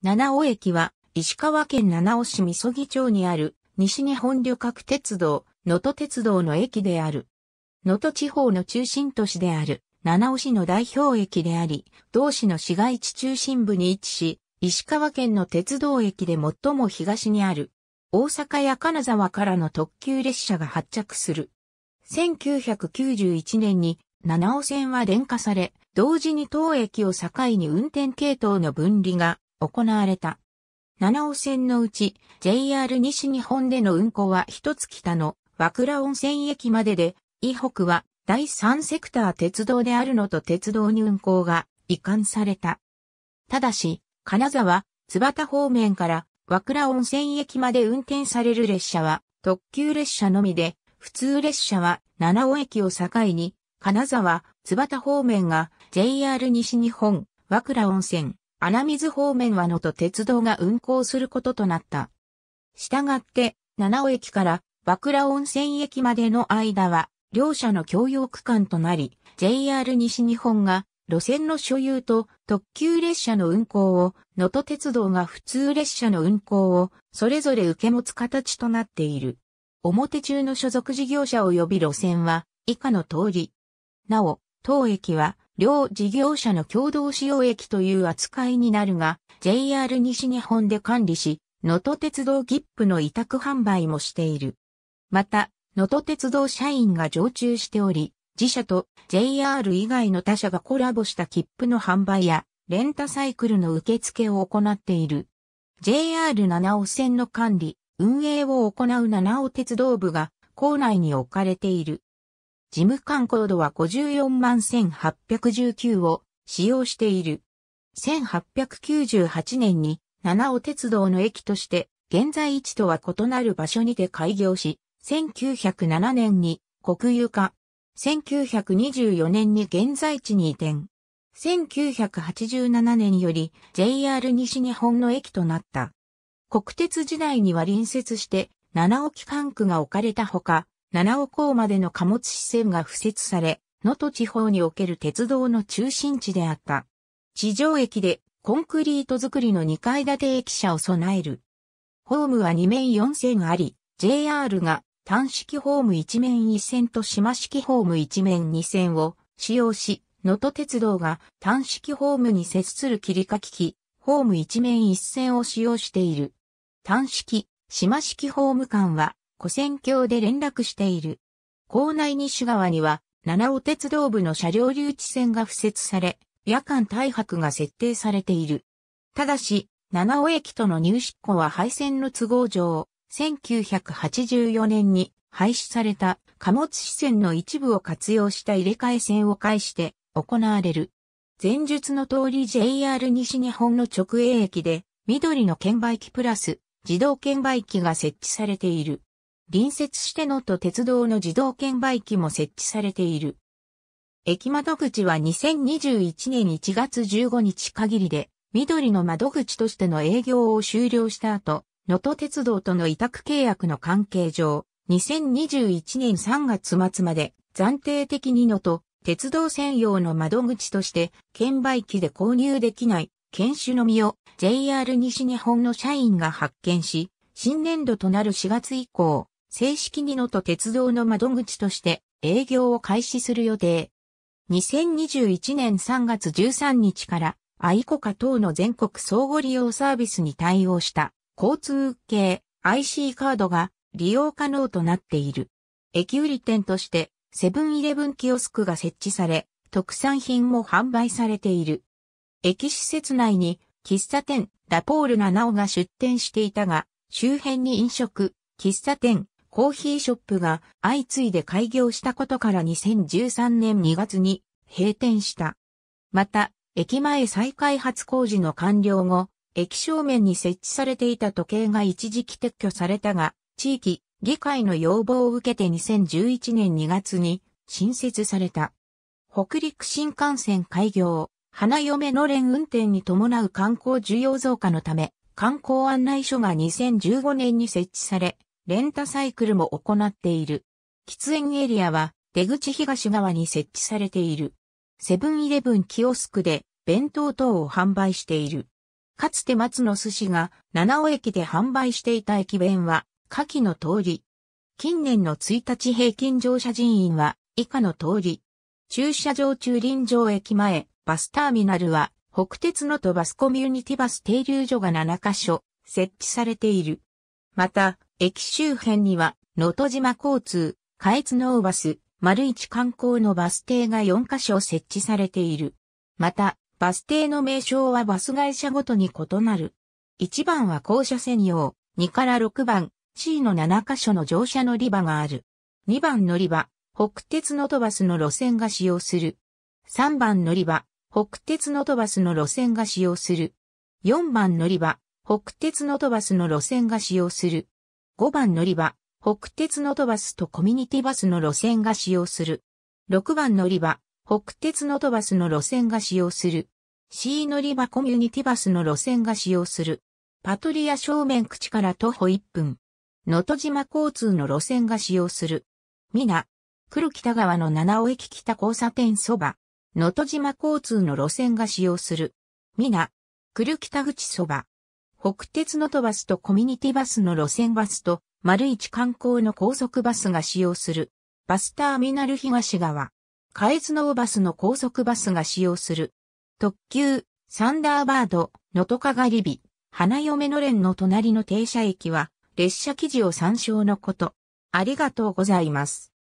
七尾駅は、石川県七尾市美曽木町にある、西日本旅客鉄道、能登鉄道の駅である。能登地方の中心都市である、七尾市の代表駅であり、同市の市街地中心部に位置し、石川県の鉄道駅で最も東にある。大阪や金沢からの特急列車が発着する。1991年に七尾線は電化され、同時に当駅を境に運転系統の分離が行われた。七尾線のうち JR 西日本での運行は一つ北の和倉温泉駅までで、以北は第三セクター鉄道であるのと鉄道に運行が移管された。ただし、金沢、津幡方面から和倉温泉駅まで運転される列車は特急列車のみで、普通列車は七尾駅を境に、金沢、津幡方面が JR 西日本、和倉温泉、穴水方面は能登鉄道が運行することとなった。したがって、七尾駅から和倉温泉駅までの間は、両社の共用区間となり、JR 西日本が路線の所有と特急列車の運行を、能登鉄道が普通列車の運行を、それぞれ受け持つ形となっている。表中の所属事業者及び路線は、以下の通り。なお、当駅は両事業者の共同使用駅という扱いになるが、JR 西日本で管理し、能登鉄道切符の委託販売もしている。また、能登鉄道社員が常駐しており、自社と JR 以外の他社がコラボした切符の販売や、レンタサイクルの受付を行っている。JR 七尾線の管理、運営を行う七尾鉄道部が、校内に置かれている。事務官コードは54万1819を使用している。1898年に七尾鉄道の駅として現在位置とは異なる場所にて開業し、1907年に国有化。1924年に現在地に移転。1987年より JR 西日本の駅となった。国鉄時代には隣接して七尾機関区が置かれたほか、七尾港までの貨物支線が付設され、能登地方における鉄道の中心地であった。地上駅でコンクリート造りの2階建て駅舎を備える。ホームは2面4線あり、JR が単式ホーム1面1線と島式ホーム1面2線を使用し、能登鉄道が単式ホームに接する切り欠き機、ホーム1面1線を使用している。単式、島式ホーム間は古戦橋で連絡している。校内西側には、七尾鉄道部の車両留置線が付設され、夜間大白が設定されている。ただし、七尾駅との入出庫は廃線の都合上、1984年に廃止された貨物支線の一部を活用した入れ替え線を介して行われる。前述の通り JR 西日本の直営駅で緑の券売機プラス自動券売機が設置されている。隣接して能登鉄道の自動券売機も設置されている。駅窓口は2021年1月15日限りで、緑の窓口としての営業を終了した後、能登鉄道との委託契約の関係上、2021年3月末まで暫定的に能登鉄道専用の窓口として券売機で購入できない研修の実を JR 西日本の社員が発見し、新年度となる4月以降、正式に能登鉄道の窓口として営業を開始する予定。2021年3月13日からアイコカ等の全国相互利用サービスに対応した交通系 IC カードが利用可能となっている。駅売り店としてセブンイレブンキオスクが設置され、特産品も販売されている。駅施設内に喫茶店ラポールナナオが出店していたが、周辺に飲食、喫茶店、コーヒーショップが相次いで開業したことから2013年2月に閉店した。また、駅前再開発工事の完了後、駅正面に設置されていた時計が一時期撤去されたが、地域、議会の要望を受けて2011年2月に新設された。北陸新幹線開業、花嫁の連運転に伴う観光需要増加のため、観光案内所が2015年に設置され、レンタサイクルも行っている。喫煙エリアは出口東側に設置されている。セブンイレブンキオスクで弁当等を販売している。かつて松の寿司が七尾駅で販売していた駅弁は下記の通り。近年の1日平均乗車人員は以下の通り。駐車場駐輪場駅前、バスターミナルは北鉄のとバスコミュニティバス停留所が7カ所設置されている。また、駅周辺には、能登島交通、下越ノーバス、丸一観光のバス停が4カ所設置されている。また、バス停の名称はバス会社ごとに異なる。1番は校舎専用、2から6番、C の7カ所の乗車乗り場がある。2番乗り場、北鉄のトバスの路線が使用する。3番乗り場、北鉄のトバスの路線が使用する。4番乗り場、北鉄のトバスの路線が使用する。5番乗り場、北鉄の都バスとコミュニティバスの路線が使用する。6番乗り場、北鉄の都バスの路線が使用する。C 乗り場コミュニティバスの路線が使用する。パトリア正面口から徒歩1分。能登島交通の路線が使用する。ミナ、黒北川の七尾駅北交差点そば。能登島交通の路線が使用する。ミナ、黒北口そば。北鉄の都バスとコミュニティバスの路線バスと、丸一観光の高速バスが使用する、バスターミナル東側、海津のバスの高速バスが使用する、特急、サンダーバード、のとかがりび、花嫁のれんの隣の停車駅は、列車記事を参照のこと。ありがとうございます。